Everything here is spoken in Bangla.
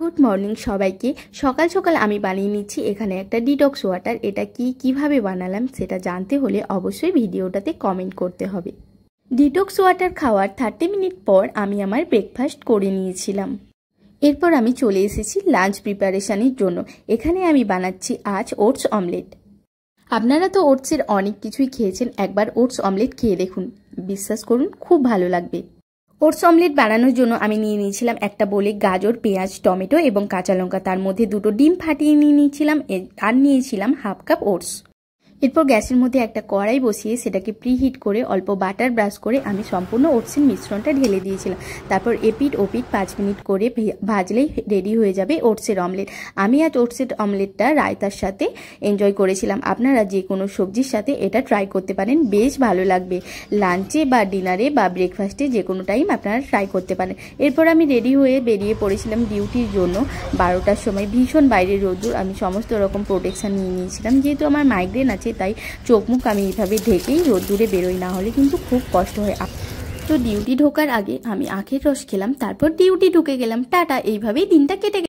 গুড মর্নিং সবাইকে সকাল সকাল আমি বানিয়ে নিচ্ছি এখানে একটা ডিটক্স ওয়াটার এটা কি কিভাবে বানালাম সেটা জানতে হলে অবশ্যই ভিডিওটাতে কমেন্ট করতে হবে ডিটক্স ওয়াটার খাওয়ার থার্টি মিনিট পর আমি আমার ব্রেকফাস্ট করে নিয়েছিলাম এরপর আমি চলে এসেছি লাঞ্চ প্রিপারেশানের জন্য এখানে আমি বানাচ্ছি আজ ওটস অমলেট আপনারা তো ওটসের অনেক কিছুই খেয়েছেন একবার ওটস অমলেট খেয়ে দেখুন বিশ্বাস করুন খুব ভালো লাগবে ওটস অমলেট বানানোর জন্য আমি নিয়ে নিয়েছিলাম একটা বলে গাজর পেঁয়াজ টমেটো এবং কাঁচা লঙ্কা তার মধ্যে দুটো ডিম ফাটিয়ে নিয়ে নিয়েছিলাম আর নিয়েছিলাম হাফ কাপ ওটস এরপর গ্যাসের মধ্যে একটা কড়াই বসিয়ে সেটাকে প্রিহিট করে অল্প বাটার ব্রাশ করে আমি সম্পূর্ণ ওটসের মিশ্রণটা ঢেলে দিয়েছিলাম তারপর এপিট ওপিট পাঁচ মিনিট করে ভাজলেই রেডি হয়ে যাবে ওটসের অমলেট আমি আজ ওটসের অমলেটটা রায়তার সাথে এনজয় করেছিলাম আপনারা যে কোনো সবজির সাথে এটা ট্রাই করতে পারেন বেশ ভালো লাগবে লাঞ্চে বা ডিনারে বা ব্রেকফাস্টে যে কোনো টাইম আপনারা ট্রাই করতে পারেন এরপর আমি রেডি হয়ে বেরিয়ে পড়েছিলাম ডিউটির জন্য বারোটার সময় ভীষণ বাইরে রোদ্দুর আমি সমস্ত রকম প্রোটেকশান নিয়ে নিয়েছিলাম যেহেতু আমার মাইগ্রেন আছে আছে তাই চোখ মুখ আমি এইভাবে ঢেকেই রোদ্দুরে বেরোই না হলে কিন্তু খুব কষ্ট হয় তো ডিউটি ঢোকার আগে আমি আখের রস খেলাম তারপর ডিউটি ঢুকে গেলাম টাটা এইভাবেই দিনটা কেটে